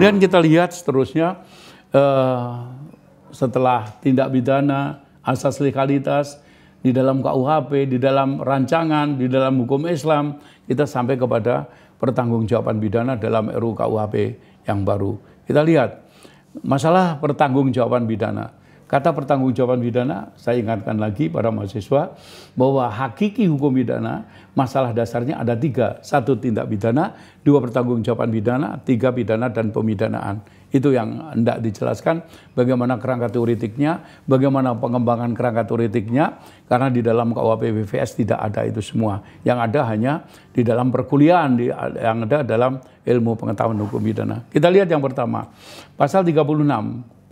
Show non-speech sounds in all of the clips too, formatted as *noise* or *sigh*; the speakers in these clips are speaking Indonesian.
Kemudian kita lihat seterusnya uh, setelah tindak pidana, asas legalitas di dalam KUHP, di dalam rancangan, di dalam hukum Islam, kita sampai kepada pertanggungjawaban pidana dalam RUU KUHP yang baru. Kita lihat masalah pertanggungjawaban pidana. Kata pertanggungjawaban pidana, saya ingatkan lagi para mahasiswa bahwa hakiki hukum pidana masalah dasarnya ada tiga. Satu tindak pidana, dua pertanggungjawaban pidana, tiga pidana dan pemidanaan. Itu yang hendak dijelaskan bagaimana kerangka teoretiknya, bagaimana pengembangan kerangka teoretiknya, karena di dalam KUHP BVS tidak ada itu semua. Yang ada hanya di dalam perkuliahan, yang ada dalam ilmu pengetahuan hukum pidana. Kita lihat yang pertama, pasal 36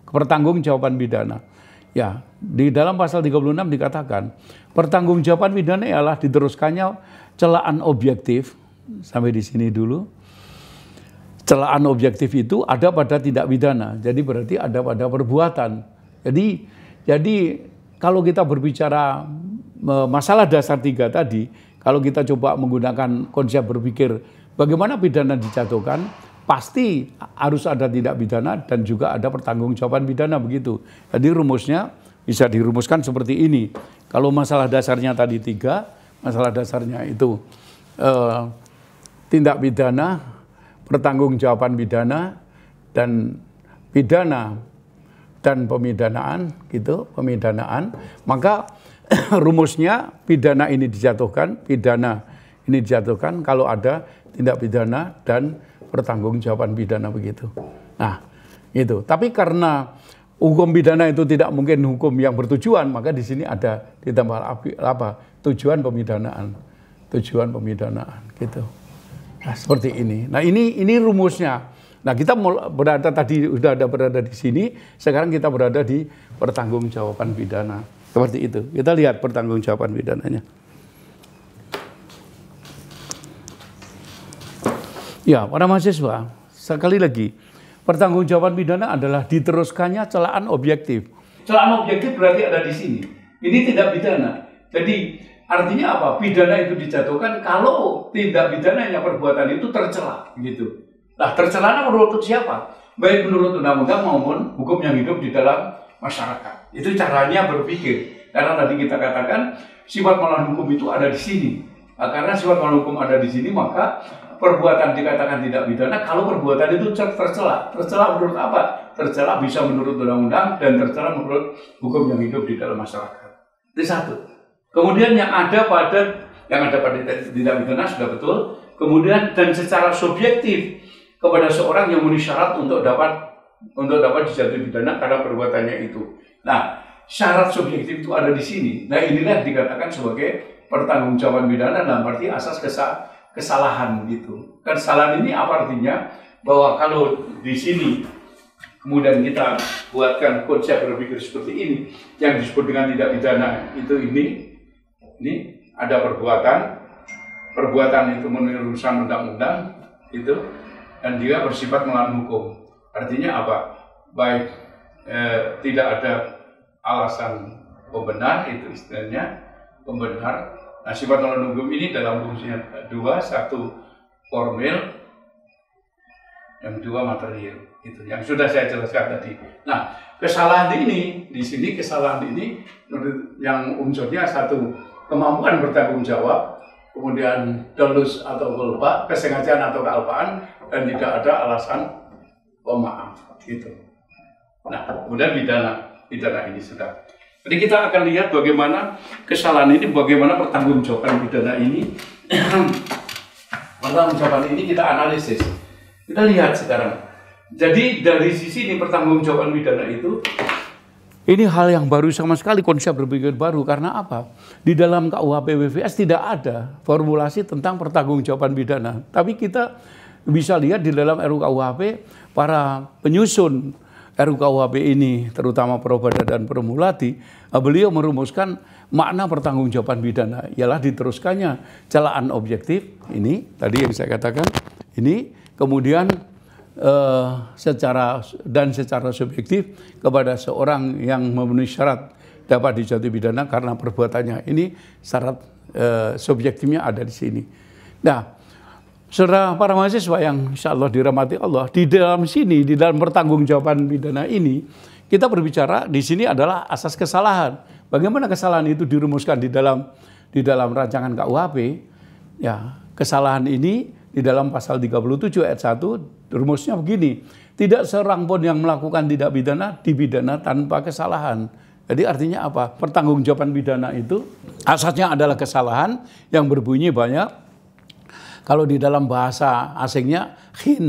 pertanggungjawaban pidana. Ya, di dalam pasal 36 dikatakan pertanggungjawaban pidana ialah diteruskannya celaan objektif sampai di sini dulu. Celaan objektif itu ada pada tindak pidana. Jadi berarti ada pada perbuatan. Jadi jadi kalau kita berbicara e, masalah dasar tiga tadi, kalau kita coba menggunakan konsep berpikir bagaimana pidana dijatuhkan, pasti harus ada tindak pidana dan juga ada pertanggungjawaban pidana begitu. Jadi rumusnya bisa dirumuskan seperti ini. Kalau masalah dasarnya tadi tiga, masalah dasarnya itu eh, tindak pidana, pertanggungjawaban pidana, dan pidana dan pemidanaan gitu, pemidanaan. Maka *clears throat* rumusnya pidana ini dijatuhkan, pidana ini dijatuhkan kalau ada tindak pidana dan pertanggungjawaban pidana begitu. Nah, itu. Tapi karena hukum pidana itu tidak mungkin hukum yang bertujuan, maka di sini ada ditambah apa? Tujuan pemidanaan. Tujuan pemidanaan gitu. Nah, seperti ini. Nah, ini ini rumusnya. Nah, kita berada tadi sudah ada berada di sini, sekarang kita berada di pertanggungjawaban pidana. Seperti itu. Kita lihat pertanggungjawaban pidananya. Ya, para mahasiswa, sekali lagi, pertanggungjawaban pidana adalah diteruskannya celaan objektif. Celaan objektif berarti ada di sini. Ini tidak pidana. Jadi artinya apa? Pidana itu dijatuhkan kalau tindak pidananya perbuatan itu tercela, gitu. Nah, tercela menurut siapa? Baik menurut undang-undang maupun hukum yang hidup di dalam masyarakat. Itu caranya berpikir. Karena tadi kita katakan sifat melawan hukum itu ada di sini. Nah, karena sifat melawan hukum ada di sini, maka perbuatan dikatakan tidak pidana kalau perbuatan itu tercela. Tercela menurut apa? Tercela bisa menurut undang-undang dan tercela menurut hukum yang hidup di dalam masyarakat. Itu satu. Kemudian yang ada pada yang ada pada tidak pidana sudah betul. Kemudian dan secara subjektif kepada seorang yang memenuhi syarat untuk dapat untuk dapat dijatuhi pidana karena perbuatannya itu. Nah, syarat subjektif itu ada di sini. Nah, inilah dikatakan sebagai pertanggungjawaban pidana dalam arti asas kesat kesalahan gitu. Kesalahan ini apa artinya? Bahwa kalau di sini kemudian kita buatkan konsep berpikir seperti ini yang disebut dengan tidak pidana itu ini ini ada perbuatan perbuatan itu menurut urusan undang-undang itu dan juga bersifat melawan hukum artinya apa baik eh, tidak ada alasan pembenar itu istilahnya pembenar Nah sifat nulung ini dalam fungsinya dua, satu formil, yang dua material. Itu yang sudah saya jelaskan tadi. Nah kesalahan ini di sini kesalahan ini yang unsurnya satu kemampuan bertanggung jawab, kemudian delus atau kelupa, kesengajaan atau kealpaan, dan tidak ada alasan pemaaf. Gitu. Nah, kemudian pidana, pidana ini sudah jadi kita akan lihat bagaimana kesalahan ini, bagaimana pertanggungjawaban pidana ini. *clears throat* pertanggungjawaban ini kita analisis. Kita lihat sekarang. Jadi dari sisi ini pertanggungjawaban pidana itu ini hal yang baru sama sekali konsep berpikir baru karena apa? Di dalam KUHP WVS tidak ada formulasi tentang pertanggungjawaban pidana. Tapi kita bisa lihat di dalam RUU KUHP para penyusun RUKUHP ini, terutama Probada dan Permulati, eh, beliau merumuskan makna pertanggungjawaban pidana ialah diteruskannya celaan objektif ini tadi yang saya katakan ini kemudian eh, secara dan secara subjektif kepada seorang yang memenuhi syarat dapat dijatuhi pidana karena perbuatannya ini syarat eh, subjektifnya ada di sini. Nah, Saudara para mahasiswa yang insya Allah dirahmati Allah, di dalam sini, di dalam pertanggungjawaban pidana ini, kita berbicara di sini adalah asas kesalahan. Bagaimana kesalahan itu dirumuskan di dalam di dalam rancangan KUHP? Ya, kesalahan ini di dalam pasal 37 ayat 1 rumusnya begini. Tidak seorang pun yang melakukan tidak pidana dipidana tanpa kesalahan. Jadi artinya apa? Pertanggungjawaban pidana itu asasnya adalah kesalahan yang berbunyi banyak kalau di dalam bahasa asingnya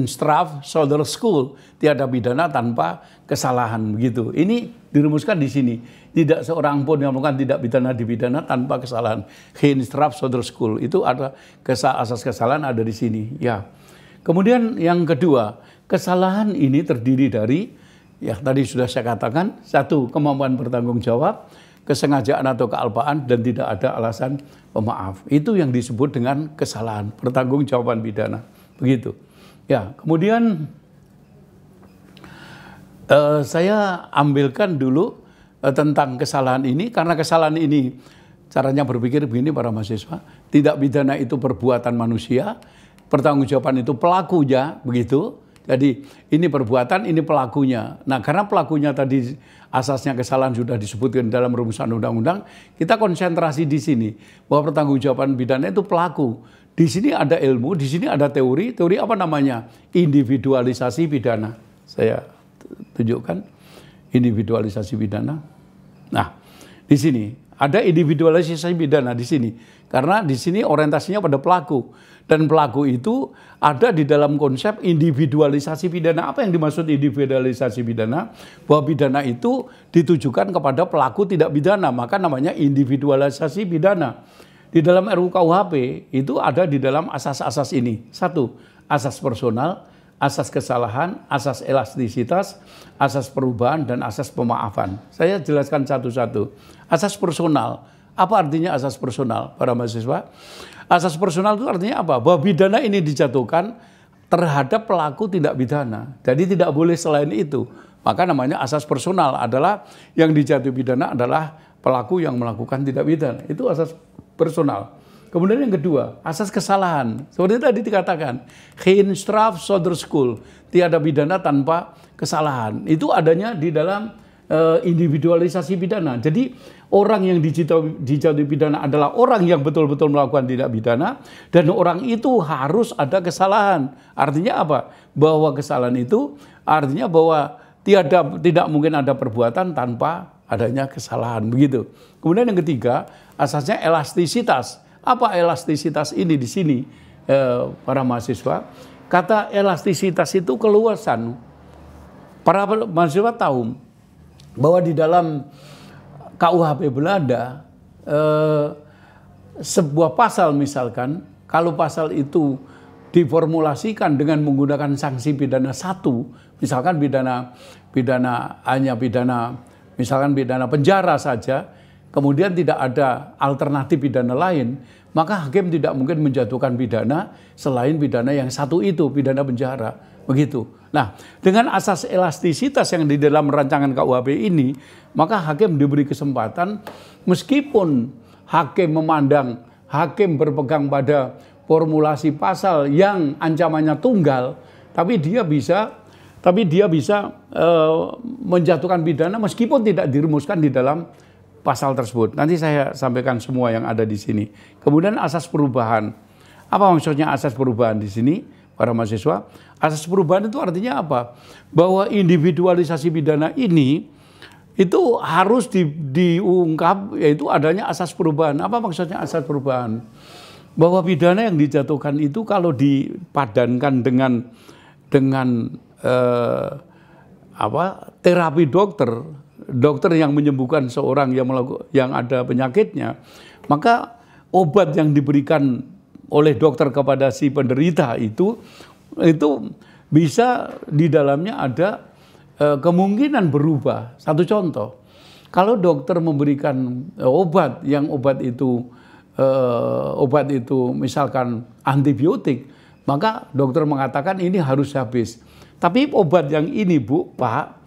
straf Solder School tiada pidana tanpa kesalahan begitu. Ini dirumuskan di sini. Tidak seorang pun yang melakukan tidak pidana dipidana tanpa kesalahan. straf Solder School itu ada kesal asas kesalahan ada di sini. Ya. Kemudian yang kedua, kesalahan ini terdiri dari ya tadi sudah saya katakan satu kemampuan bertanggung jawab kesengajaan atau kealpaan dan tidak ada alasan pemaaf. Itu yang disebut dengan kesalahan, pertanggungjawaban pidana. Begitu. Ya, kemudian eh, saya ambilkan dulu eh, tentang kesalahan ini karena kesalahan ini caranya berpikir begini para mahasiswa, tidak pidana itu perbuatan manusia, pertanggungjawaban itu pelakunya, begitu. Jadi ini perbuatan, ini pelakunya. Nah karena pelakunya tadi asasnya kesalahan sudah disebutkan dalam rumusan undang-undang, kita konsentrasi di sini bahwa pertanggungjawaban pidana itu pelaku. Di sini ada ilmu, di sini ada teori. Teori apa namanya? Individualisasi pidana. Saya tunjukkan individualisasi pidana. Nah, di sini ada individualisasi pidana di sini. Karena di sini orientasinya pada pelaku. Dan pelaku itu ada di dalam konsep individualisasi pidana. Apa yang dimaksud individualisasi pidana? Bahwa pidana itu ditujukan kepada pelaku tidak pidana. Maka namanya individualisasi pidana. Di dalam RUU KUHP itu ada di dalam asas-asas ini. Satu, asas personal asas kesalahan, asas elastisitas, asas perubahan, dan asas pemaafan. Saya jelaskan satu-satu. Asas personal. Apa artinya asas personal para mahasiswa? Asas personal itu artinya apa? Bahwa pidana ini dijatuhkan terhadap pelaku tidak pidana. Jadi tidak boleh selain itu. Maka namanya asas personal adalah yang dijatuhi pidana adalah pelaku yang melakukan tidak pidana. Itu asas personal. Kemudian yang kedua, asas kesalahan. Seperti tadi dikatakan, "hein straf sodr school, tiada pidana tanpa kesalahan. Itu adanya di dalam eh, individualisasi pidana. Jadi orang yang dijatuhi pidana adalah orang yang betul-betul melakukan tidak pidana dan orang itu harus ada kesalahan. Artinya apa? Bahwa kesalahan itu artinya bahwa tiada tidak mungkin ada perbuatan tanpa adanya kesalahan begitu. Kemudian yang ketiga, asasnya elastisitas. Apa elastisitas ini di sini eh, para mahasiswa? Kata elastisitas itu keluasan. Para mahasiswa tahu bahwa di dalam KUHP Belanda eh, sebuah pasal misalkan kalau pasal itu diformulasikan dengan menggunakan sanksi pidana satu, misalkan pidana pidana hanya pidana misalkan pidana penjara saja, kemudian tidak ada alternatif pidana lain, maka hakim tidak mungkin menjatuhkan pidana selain pidana yang satu itu, pidana penjara. Begitu. Nah, dengan asas elastisitas yang di dalam rancangan KUHP ini, maka hakim diberi kesempatan meskipun hakim memandang hakim berpegang pada formulasi pasal yang ancamannya tunggal, tapi dia bisa tapi dia bisa e, menjatuhkan pidana meskipun tidak dirumuskan di dalam pasal tersebut. Nanti saya sampaikan semua yang ada di sini. Kemudian asas perubahan. Apa maksudnya asas perubahan di sini? Para mahasiswa, asas perubahan itu artinya apa? Bahwa individualisasi pidana ini itu harus di, diungkap yaitu adanya asas perubahan. Apa maksudnya asas perubahan? Bahwa pidana yang dijatuhkan itu kalau dipadankan dengan dengan eh, apa terapi dokter dokter yang menyembuhkan seorang yang melakukan yang ada penyakitnya, maka obat yang diberikan oleh dokter kepada si penderita itu itu bisa di dalamnya ada e, kemungkinan berubah. Satu contoh, kalau dokter memberikan obat yang obat itu e, obat itu misalkan antibiotik, maka dokter mengatakan ini harus habis. Tapi obat yang ini Bu, Pak,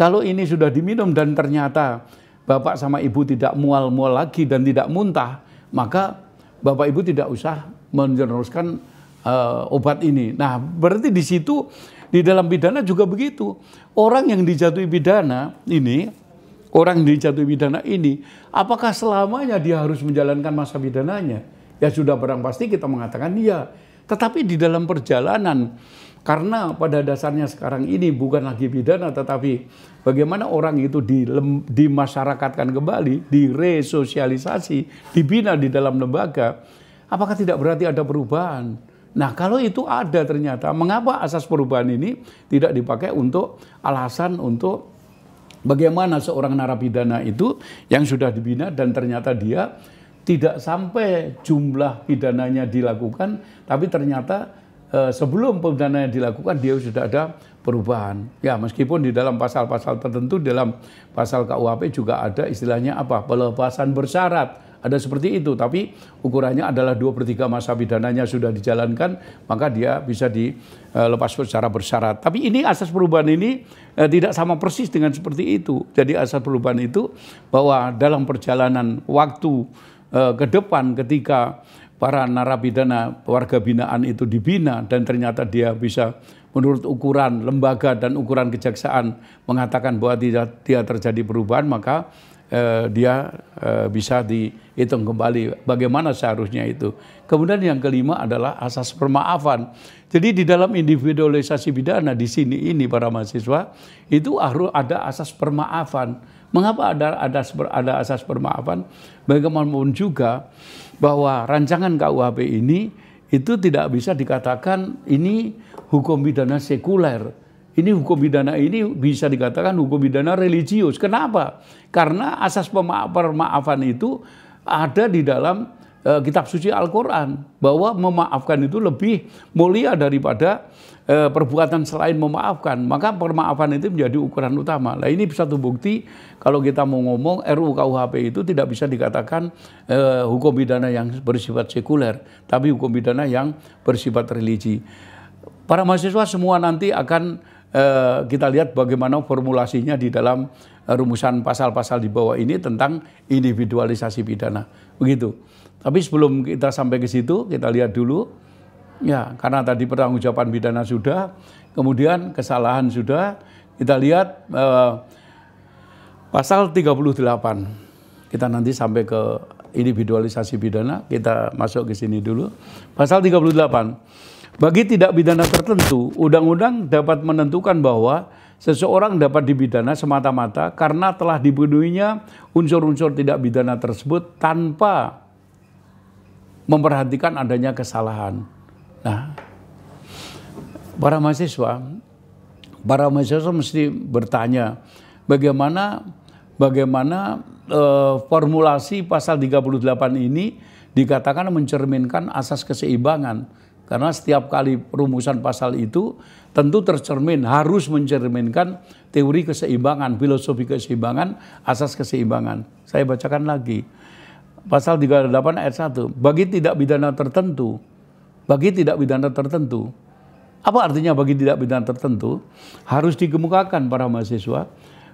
kalau ini sudah diminum dan ternyata bapak sama ibu tidak mual-mual lagi dan tidak muntah, maka bapak ibu tidak usah meneruskan uh, obat ini. Nah, berarti di situ di dalam pidana juga begitu. Orang yang dijatuhi pidana ini, orang yang dijatuhi pidana ini, apakah selamanya dia harus menjalankan masa pidananya? Ya sudah barang pasti kita mengatakan iya. Tetapi di dalam perjalanan karena pada dasarnya sekarang ini bukan lagi pidana tetapi bagaimana orang itu di, dimasyarakatkan kembali, diresosialisasi, dibina di dalam lembaga. Apakah tidak berarti ada perubahan? Nah kalau itu ada ternyata, mengapa asas perubahan ini tidak dipakai untuk alasan untuk bagaimana seorang narapidana itu yang sudah dibina dan ternyata dia tidak sampai jumlah pidananya dilakukan, tapi ternyata Eh, sebelum pemidanaan dilakukan dia sudah ada perubahan. Ya, meskipun di dalam pasal-pasal tertentu dalam pasal KUHP juga ada istilahnya apa? pelepasan bersyarat. Ada seperti itu, tapi ukurannya adalah dua per 3 masa pidananya sudah dijalankan, maka dia bisa dilepas eh, secara bersyarat. Tapi ini asas perubahan ini eh, tidak sama persis dengan seperti itu. Jadi asas perubahan itu bahwa dalam perjalanan waktu eh, ke depan ketika para narapidana warga binaan itu dibina dan ternyata dia bisa menurut ukuran lembaga dan ukuran kejaksaan mengatakan bahwa tidak dia terjadi perubahan maka eh, dia eh, bisa dihitung kembali bagaimana seharusnya itu. Kemudian yang kelima adalah asas permaafan. Jadi di dalam individualisasi pidana di sini ini para mahasiswa itu harus ada asas permaafan Mengapa ada ada ada asas permaafan? Bagaimanapun juga bahwa rancangan KUHP ini itu tidak bisa dikatakan ini hukum pidana sekuler. Ini hukum pidana ini bisa dikatakan hukum pidana religius. Kenapa? Karena asas permaafan itu ada di dalam uh, kitab suci Al-Qur'an bahwa memaafkan itu lebih mulia daripada Eh, perbuatan selain memaafkan, maka permaafan itu menjadi ukuran utama. Nah ini satu bukti kalau kita mau ngomong RUU KUHP itu tidak bisa dikatakan eh, hukum pidana yang bersifat sekuler, tapi hukum pidana yang bersifat religi. Para mahasiswa semua nanti akan eh, kita lihat bagaimana formulasinya di dalam eh, rumusan pasal-pasal di bawah ini tentang individualisasi pidana. Begitu. Tapi sebelum kita sampai ke situ, kita lihat dulu Ya, karena tadi pertanggungjawaban pidana sudah, kemudian kesalahan sudah. Kita lihat eh, pasal 38. Kita nanti sampai ke individualisasi pidana, kita masuk ke sini dulu. Pasal 38. Bagi tidak pidana tertentu, undang-undang dapat menentukan bahwa seseorang dapat dibidana semata-mata karena telah dipenuhinya unsur-unsur tidak pidana tersebut tanpa memperhatikan adanya kesalahan. Nah, para mahasiswa, para mahasiswa mesti bertanya bagaimana bagaimana e, formulasi pasal 38 ini dikatakan mencerminkan asas keseimbangan karena setiap kali rumusan pasal itu tentu tercermin harus mencerminkan teori keseimbangan, filosofi keseimbangan, asas keseimbangan. Saya bacakan lagi. Pasal 38 ayat 1. Bagi tidak pidana tertentu bagi tidak pidana tertentu. Apa artinya bagi tidak pidana tertentu? Harus dikemukakan para mahasiswa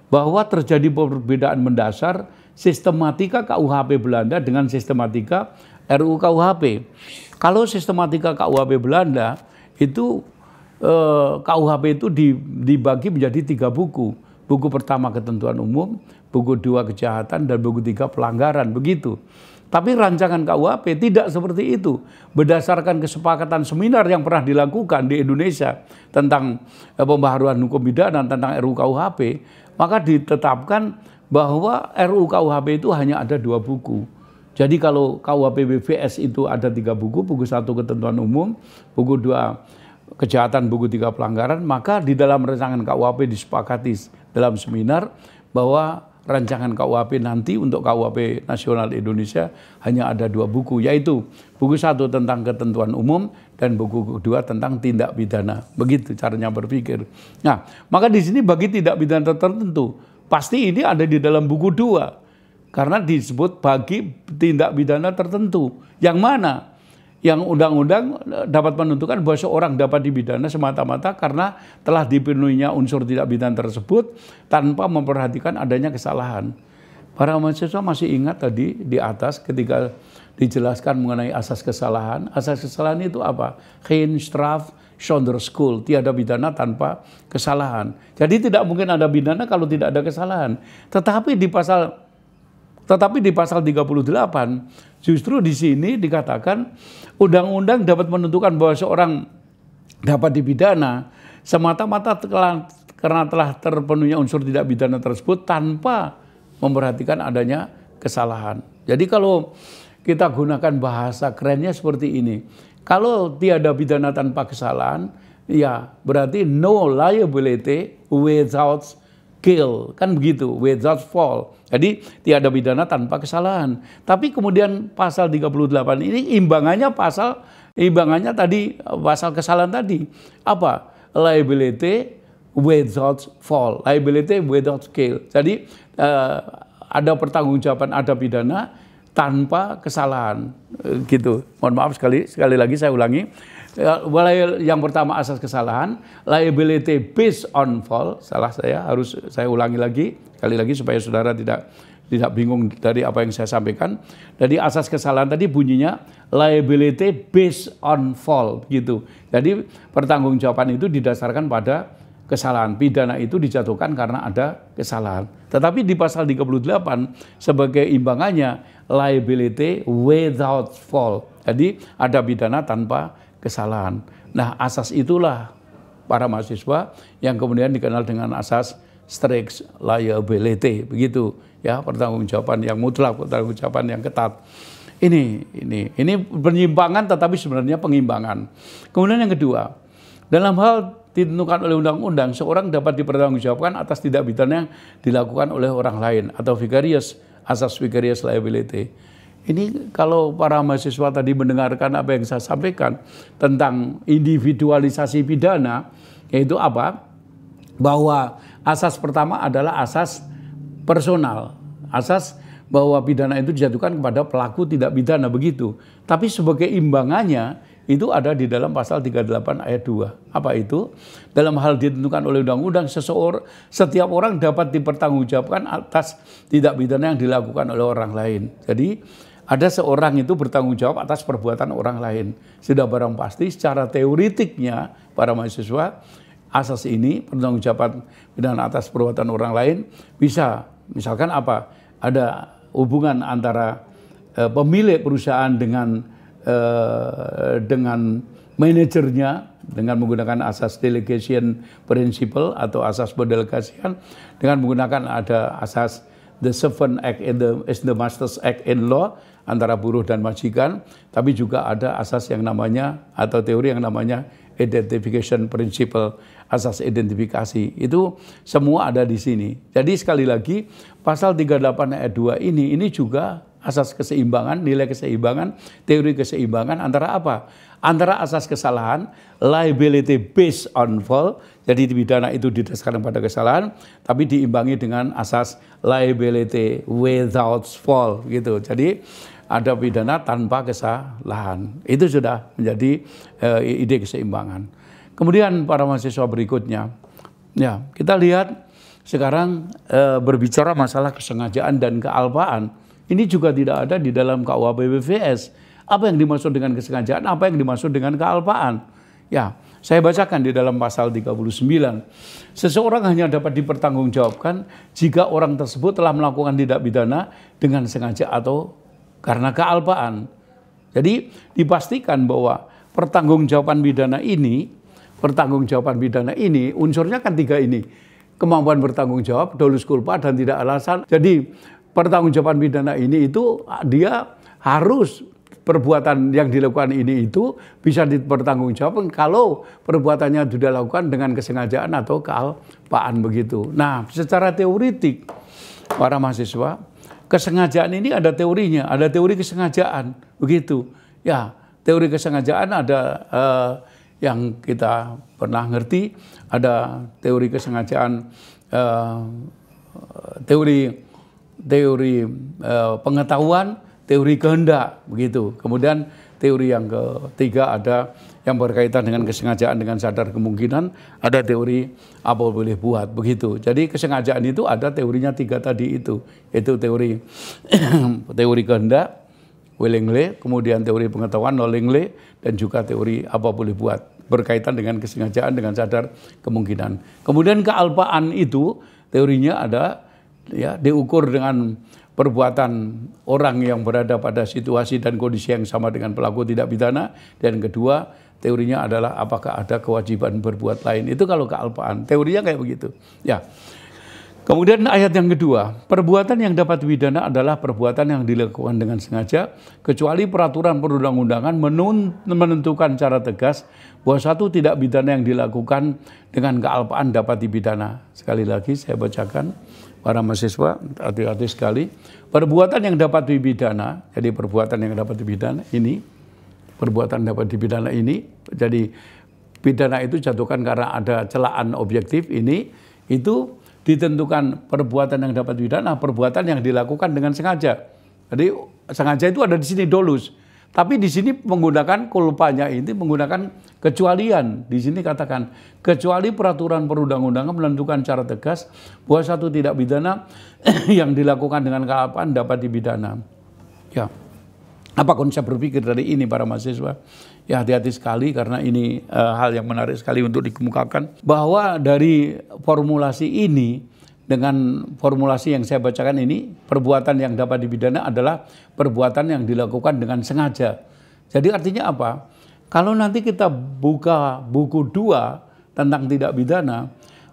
bahwa terjadi perbedaan mendasar sistematika KUHP Belanda dengan sistematika RUU KUHP. Kalau sistematika KUHP Belanda itu eh, KUHP itu dibagi menjadi tiga buku. Buku pertama ketentuan umum, buku dua kejahatan, dan buku tiga pelanggaran. Begitu. Tapi rancangan KUHP tidak seperti itu. Berdasarkan kesepakatan seminar yang pernah dilakukan di Indonesia tentang eh, pembaharuan hukum pidana tentang RUU KUHP, maka ditetapkan bahwa RUU KUHP itu hanya ada dua buku. Jadi kalau KUHP BPS itu ada tiga buku, buku satu ketentuan umum, buku dua kejahatan, buku tiga pelanggaran, maka di dalam rancangan KUHP disepakati dalam seminar bahwa rancangan KUHP nanti untuk KUHP nasional Indonesia hanya ada dua buku, yaitu buku satu tentang ketentuan umum dan buku kedua tentang tindak pidana. Begitu caranya berpikir. Nah, maka di sini bagi tindak pidana tertentu, pasti ini ada di dalam buku dua. Karena disebut bagi tindak pidana tertentu. Yang mana? yang undang-undang eh, dapat menentukan bahwa seorang dapat dipidana semata-mata karena telah dipenuhinya unsur tidak pidana tersebut tanpa memperhatikan adanya kesalahan. Para mahasiswa masih ingat tadi di atas ketika dijelaskan mengenai asas kesalahan. Asas kesalahan itu apa? Kein straf, Schonder School, tiada pidana tanpa kesalahan. Jadi tidak mungkin ada pidana kalau tidak ada kesalahan. Tetapi di pasal tetapi di pasal 38 Justru di sini dikatakan undang-undang dapat menentukan bahwa seorang dapat dipidana semata-mata karena telah terpenuhnya unsur tidak pidana tersebut tanpa memperhatikan adanya kesalahan. Jadi kalau kita gunakan bahasa kerennya seperti ini. Kalau tiada pidana tanpa kesalahan, ya berarti no liability without Kill kan begitu, without fault. Jadi tiada pidana tanpa kesalahan. Tapi kemudian pasal 38 ini imbangannya pasal imbangannya tadi pasal kesalahan tadi. Apa? Liability without fault, liability without kill. Jadi eh, ada pertanggungjawaban ada pidana tanpa kesalahan eh, gitu. Mohon maaf sekali sekali lagi saya ulangi Ya, yang pertama asas kesalahan, liability based on fault, salah saya harus saya ulangi lagi, kali lagi supaya saudara tidak tidak bingung dari apa yang saya sampaikan. Jadi asas kesalahan tadi bunyinya liability based on fault gitu. Jadi pertanggungjawaban itu didasarkan pada kesalahan. Pidana itu dijatuhkan karena ada kesalahan. Tetapi di pasal 38 sebagai imbangannya liability without fault. Jadi ada pidana tanpa kesalahan. Nah, asas itulah para mahasiswa yang kemudian dikenal dengan asas strict liability begitu ya pertanggungjawaban yang mutlak pertanggungjawaban yang ketat ini ini ini penyimpangan tetapi sebenarnya pengimbangan kemudian yang kedua dalam hal ditentukan oleh undang-undang seorang dapat dipertanggungjawabkan atas tidak pidana yang dilakukan oleh orang lain atau vicarious asas vicarious liability ini kalau para mahasiswa tadi mendengarkan apa yang saya sampaikan tentang individualisasi pidana, yaitu apa? Bahwa asas pertama adalah asas personal, asas bahwa pidana itu dijatuhkan kepada pelaku tidak pidana begitu. Tapi sebagai imbangannya itu ada di dalam pasal 38 ayat 2. Apa itu? Dalam hal ditentukan oleh undang-undang seseorang setiap orang dapat dipertanggungjawabkan atas tidak pidana yang dilakukan oleh orang lain. Jadi ada seorang itu bertanggung jawab atas perbuatan orang lain. Sudah barang pasti secara teoritiknya para mahasiswa asas ini bertanggung jawab pidana atas perbuatan orang lain bisa misalkan apa ada hubungan antara e, pemilik perusahaan dengan e, dengan manajernya dengan menggunakan asas delegation principle atau asas berdelegasian dengan menggunakan ada asas the seven act and the, the master's act in law antara buruh dan majikan, tapi juga ada asas yang namanya atau teori yang namanya identification principle, asas identifikasi. Itu semua ada di sini. Jadi sekali lagi pasal 38 ayat 2 ini ini juga asas keseimbangan, nilai keseimbangan, teori keseimbangan antara apa? Antara asas kesalahan, liability based on fault, jadi pidana itu didasarkan pada kesalahan, tapi diimbangi dengan asas liability without fault gitu. Jadi ada pidana tanpa kesalahan. Itu sudah menjadi uh, ide keseimbangan. Kemudian para mahasiswa berikutnya, ya kita lihat sekarang e, berbicara masalah kesengajaan dan kealpaan. Ini juga tidak ada di dalam KUHP BVS. Apa yang dimaksud dengan kesengajaan, apa yang dimaksud dengan kealpaan. Ya, saya bacakan di dalam pasal 39. Seseorang hanya dapat dipertanggungjawabkan jika orang tersebut telah melakukan tindak pidana dengan sengaja atau karena kealpaan. Jadi dipastikan bahwa pertanggungjawaban pidana ini, pertanggungjawaban pidana ini unsurnya kan tiga ini. Kemampuan bertanggung jawab, dolus culpa dan tidak alasan. Jadi pertanggungjawaban pidana ini itu dia harus perbuatan yang dilakukan ini itu bisa dipertanggungjawabkan kalau perbuatannya sudah dilakukan dengan kesengajaan atau kealpaan begitu. Nah, secara teoritik para mahasiswa kesengajaan ini ada teorinya, ada teori kesengajaan, begitu. Ya, teori kesengajaan ada eh, yang kita pernah ngerti, ada teori kesengajaan, eh, teori teori eh, pengetahuan, teori kehendak, begitu. Kemudian teori yang ketiga ada yang berkaitan dengan kesengajaan dengan sadar kemungkinan ada teori apa boleh buat begitu. Jadi kesengajaan itu ada teorinya tiga tadi itu. Itu teori *clears throat* teori kehendak willingly, kemudian teori pengetahuan knowingly dan juga teori apa boleh buat berkaitan dengan kesengajaan dengan sadar kemungkinan. Kemudian kealpaan itu teorinya ada ya diukur dengan perbuatan orang yang berada pada situasi dan kondisi yang sama dengan pelaku tidak pidana dan kedua Teorinya adalah apakah ada kewajiban berbuat lain. Itu kalau kealpaan. Teorinya kayak begitu. Ya. Kemudian ayat yang kedua, perbuatan yang dapat pidana adalah perbuatan yang dilakukan dengan sengaja, kecuali peraturan perundang-undangan menentukan cara tegas bahwa satu tidak pidana yang dilakukan dengan kealpaan dapat dipidana. Sekali lagi saya bacakan para mahasiswa, hati-hati sekali. Perbuatan yang dapat dipidana, jadi perbuatan yang dapat dipidana ini perbuatan dapat dipidana ini. Jadi pidana itu jatuhkan karena ada celaan objektif ini itu ditentukan perbuatan yang dapat pidana, perbuatan yang dilakukan dengan sengaja. Jadi sengaja itu ada di sini dolus. Tapi di sini menggunakan kulpanya ini menggunakan kecualian. Di sini katakan kecuali peraturan perundang-undangan menentukan cara tegas bahwa satu tidak pidana *clears throat* yang dilakukan dengan kealpaan dapat dipidana. Ya apa konsep berpikir dari ini para mahasiswa? Ya hati-hati sekali karena ini e, hal yang menarik sekali untuk dikemukakan bahwa dari formulasi ini dengan formulasi yang saya bacakan ini perbuatan yang dapat dipidana adalah perbuatan yang dilakukan dengan sengaja. Jadi artinya apa? Kalau nanti kita buka buku dua tentang tidak pidana,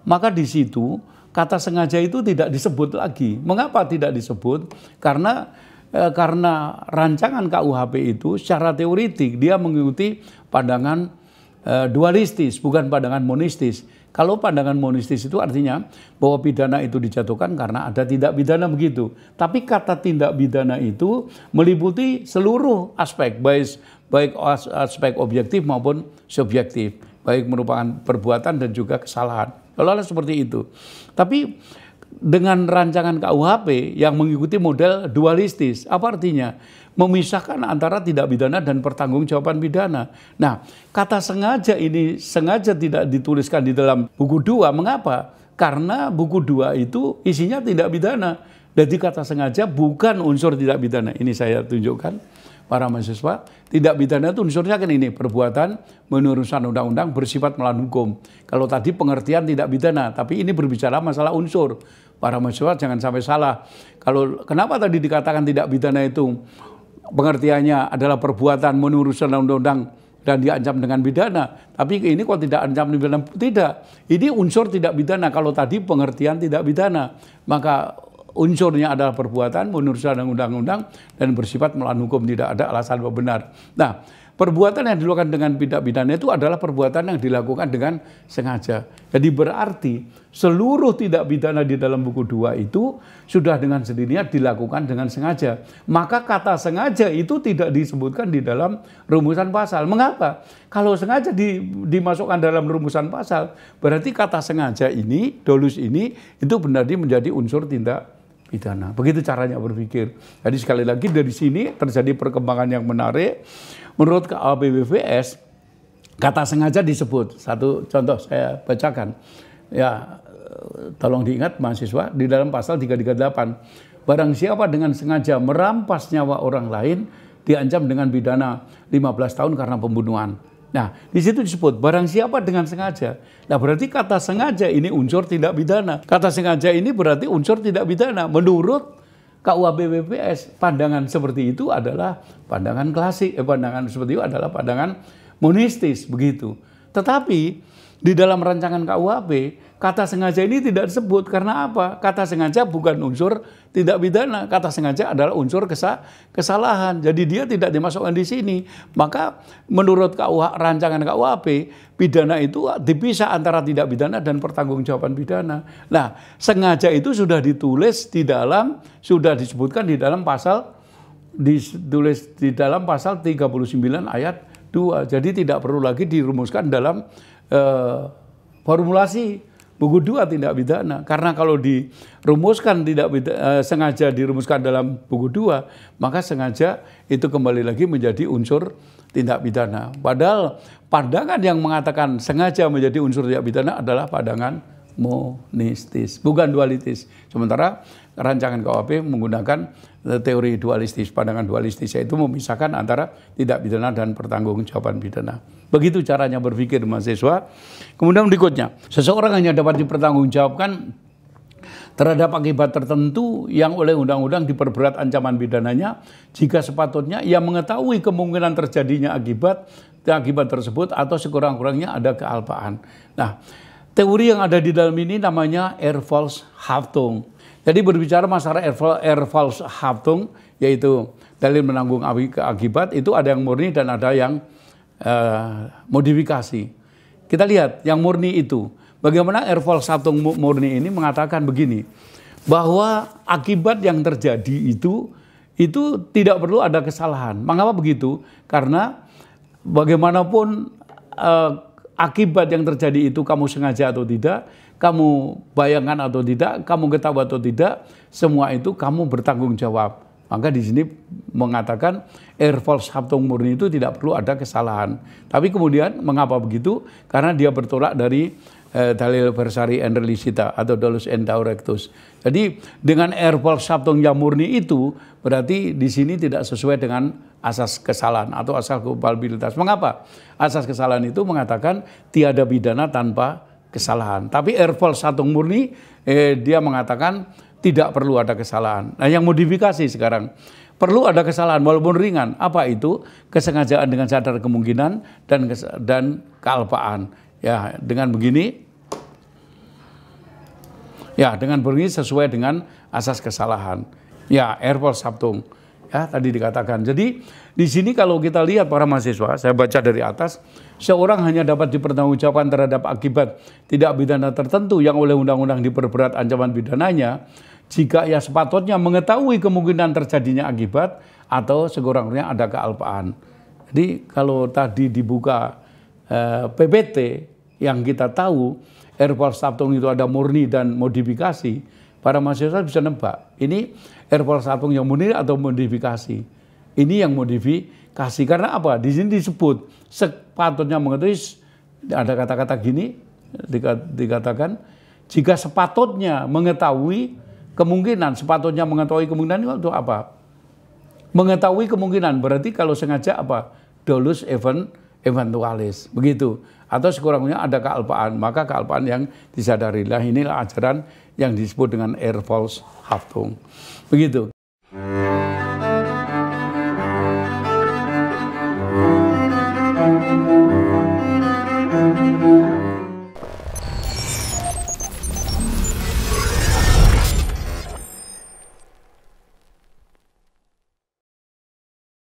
maka di situ kata sengaja itu tidak disebut lagi. Mengapa tidak disebut? Karena Eh, karena rancangan KUHP itu secara teoritik dia mengikuti pandangan eh, dualistis bukan pandangan monistis. Kalau pandangan monistis itu artinya bahwa pidana itu dijatuhkan karena ada tindak pidana begitu. Tapi kata tindak pidana itu meliputi seluruh aspek baik baik aspek objektif maupun subjektif, baik merupakan perbuatan dan juga kesalahan. Kalau seperti itu. Tapi dengan rancangan KUHP yang mengikuti model dualistis. Apa artinya? Memisahkan antara tidak pidana dan pertanggungjawaban pidana. Nah, kata sengaja ini sengaja tidak dituliskan di dalam buku dua. Mengapa? Karena buku dua itu isinya tidak pidana. Jadi kata sengaja bukan unsur tidak pidana. Ini saya tunjukkan para mahasiswa. Tidak pidana itu unsurnya kan ini, perbuatan menurunkan undang-undang bersifat melawan hukum. Kalau tadi pengertian tidak pidana, tapi ini berbicara masalah unsur. Para mahasiswa jangan sampai salah. Kalau kenapa tadi dikatakan tidak pidana itu pengertiannya adalah perbuatan menurunkan undang-undang dan diancam dengan pidana. Tapi ini kok tidak ancam dengan pidana? Tidak. Ini unsur tidak pidana. Kalau tadi pengertian tidak pidana, maka unsurnya adalah perbuatan menurut dan undang-undang dan bersifat melawan hukum tidak ada alasan bahwa benar. Nah, perbuatan yang dilakukan dengan tindak pidana itu adalah perbuatan yang dilakukan dengan sengaja. Jadi berarti seluruh tindak pidana di dalam buku dua itu sudah dengan sendirinya dilakukan dengan sengaja. Maka kata sengaja itu tidak disebutkan di dalam rumusan pasal. Mengapa? Kalau sengaja di, dimasukkan dalam rumusan pasal, berarti kata sengaja ini, dolus ini, itu benar benar menjadi unsur tindak pidana. Begitu caranya berpikir. Jadi sekali lagi dari sini terjadi perkembangan yang menarik. Menurut KAPBVS, kata sengaja disebut. Satu contoh saya bacakan. Ya, tolong diingat mahasiswa di dalam pasal 338. Barang siapa dengan sengaja merampas nyawa orang lain diancam dengan pidana 15 tahun karena pembunuhan. Nah, di situ disebut barang siapa dengan sengaja. Nah, berarti kata sengaja ini unsur tindak pidana. Kata sengaja ini berarti unsur tidak pidana. Menurut KUHP pandangan seperti itu adalah pandangan klasik, eh, pandangan seperti itu adalah pandangan monistis begitu. Tetapi di dalam rancangan KUHP Kata sengaja ini tidak disebut karena apa? Kata sengaja bukan unsur tidak pidana. Kata sengaja adalah unsur kesalahan. Jadi dia tidak dimasukkan di sini. Maka menurut KUH, rancangan KUHP, pidana itu dipisah antara tidak pidana dan pertanggungjawaban pidana. Nah, sengaja itu sudah ditulis di dalam sudah disebutkan di dalam pasal ditulis di dalam pasal 39 ayat 2. Jadi tidak perlu lagi dirumuskan dalam uh, formulasi Buku dua tindak pidana karena kalau dirumuskan tidak bidana, eh, sengaja dirumuskan dalam buku dua maka sengaja itu kembali lagi menjadi unsur tindak pidana. Padahal pandangan yang mengatakan sengaja menjadi unsur tindak pidana adalah pandangan monistis, bukan dualitis. Sementara rancangan KUHP menggunakan eh, teori dualistis, pandangan dualistis yaitu memisahkan antara tindak pidana dan pertanggungjawaban pidana. Begitu caranya berpikir mahasiswa. Kemudian berikutnya, seseorang hanya dapat dipertanggungjawabkan terhadap akibat tertentu yang oleh undang-undang diperberat ancaman pidananya jika sepatutnya ia mengetahui kemungkinan terjadinya akibat akibat tersebut atau sekurang-kurangnya ada kealpaan. Nah, teori yang ada di dalam ini namanya Haftung. Jadi berbicara masalah Haftung, yaitu dalil menanggung akibat itu ada yang murni dan ada yang Eh, modifikasi. Kita lihat yang murni itu. Bagaimana Ervol satu Murni ini mengatakan begini, bahwa akibat yang terjadi itu itu tidak perlu ada kesalahan. Mengapa begitu? Karena bagaimanapun eh, akibat yang terjadi itu kamu sengaja atau tidak, kamu bayangkan atau tidak, kamu ketahui atau tidak, semua itu kamu bertanggung jawab. Maka di sini mengatakan air Sabtung murni itu tidak perlu ada kesalahan. Tapi kemudian mengapa begitu? Karena dia bertolak dari eh, dalil versari endolisita atau dolus endaurectus. Jadi dengan air Sabtung yang murni itu berarti di sini tidak sesuai dengan asas kesalahan atau asal kualibilitas. Mengapa? Asas kesalahan itu mengatakan tiada pidana tanpa kesalahan. Tapi air Sabtung murni eh, dia mengatakan tidak perlu ada kesalahan. Nah, yang modifikasi sekarang perlu ada kesalahan walaupun ringan. Apa itu? Kesengajaan dengan sadar kemungkinan dan dan kealpaan. Ya, dengan begini Ya, dengan begini sesuai dengan asas kesalahan. Ya, Airport Sabtung. Ya, tadi dikatakan. Jadi, di sini kalau kita lihat para mahasiswa, saya baca dari atas, seorang hanya dapat dipertanggungjawabkan terhadap akibat tidak pidana tertentu yang oleh undang-undang diperberat ancaman pidananya jika ia sepatutnya mengetahui kemungkinan terjadinya akibat atau sekurang-kurangnya ada kealpaan. Jadi kalau tadi dibuka eh, PPT yang kita tahu Airbus satung itu ada murni dan modifikasi, para mahasiswa bisa nebak. Ini Airbus satung yang murni atau modifikasi. Ini yang modifikasi karena apa? Di sini disebut sepatutnya mengetahui ada kata-kata gini dikatakan jika sepatutnya mengetahui kemungkinan sepatutnya mengetahui kemungkinan itu untuk apa? Mengetahui kemungkinan berarti kalau sengaja apa? Dolus event eventualis begitu atau sekurangnya ada kealpaan maka kealpaan yang disadarilah inilah ajaran yang disebut dengan air Force haftung begitu